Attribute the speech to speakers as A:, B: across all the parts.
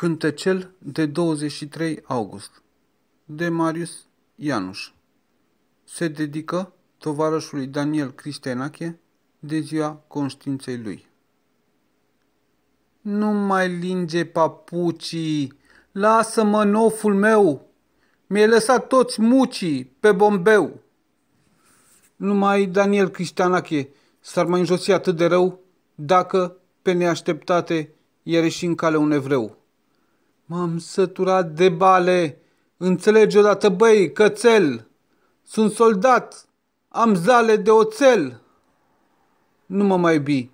A: Cântecel de 23 august de Marius Ianuș Se dedică tovarășului Daniel Cristenache de ziua conștiinței lui. Nu mai linge papucii, lasă-mă noful meu, mi-ai lăsat toți mucii pe bombeu. Numai Daniel Cristenache s-ar mai înjosi atât de rău dacă, pe neașteptate, ieri și în cale un evreu. M-am săturat de bale. Înțelegi odată, băi, cățel. Sunt soldat. Am zale de oțel. Nu mă mai bi.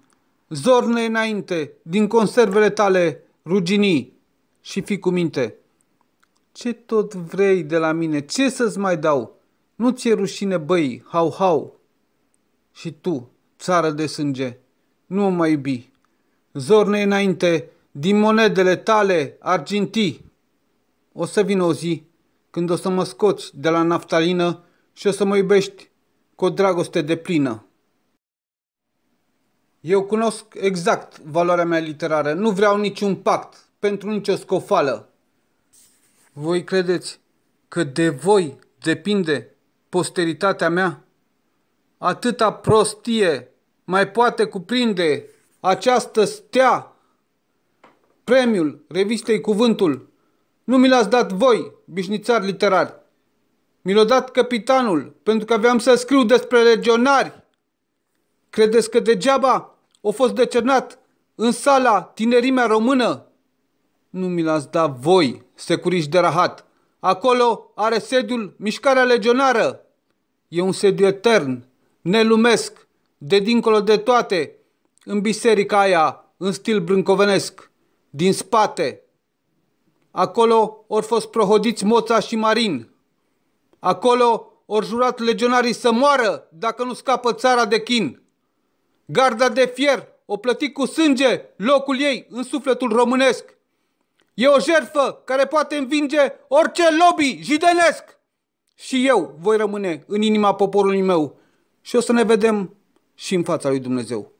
A: Zorne înainte, din conservele tale, ruginii. Și fi cu minte. Ce tot vrei de la mine? Ce să-ți mai dau? Nu ți-e rușine, băi, hau, hau. Și tu, țară de sânge, nu mă mai iubi. Zorne înainte, din monedele tale argintii. O să vină o zi când o să mă scoți de la naftalină și o să mă iubești cu o dragoste de plină. Eu cunosc exact valoarea mea literară. Nu vreau niciun pact pentru nicio scofală. Voi credeți că de voi depinde posteritatea mea? Atâta prostie mai poate cuprinde această stea premiul revistei Cuvântul. Nu mi l-ați dat voi, bișnițari literari. Mi l-a dat capitanul, pentru că aveam să scriu despre legionari. Credeți că degeaba a fost decernat în sala tinerimea română? Nu mi l-ați dat voi, securiști de rahat. Acolo are sediul Mișcarea Legionară. E un sediu etern, nelumesc, de dincolo de toate, în biserica aia, în stil brâncovenesc din spate. Acolo ori fost prohodiți Moța și Marin. Acolo ori jurat legionarii să moară dacă nu scapă țara de chin. Garda de fier o plăti cu sânge locul ei în sufletul românesc. E o jertfă care poate învinge orice lobby jidenesc. Și eu voi rămâne în inima poporului meu și o să ne vedem și în fața lui Dumnezeu.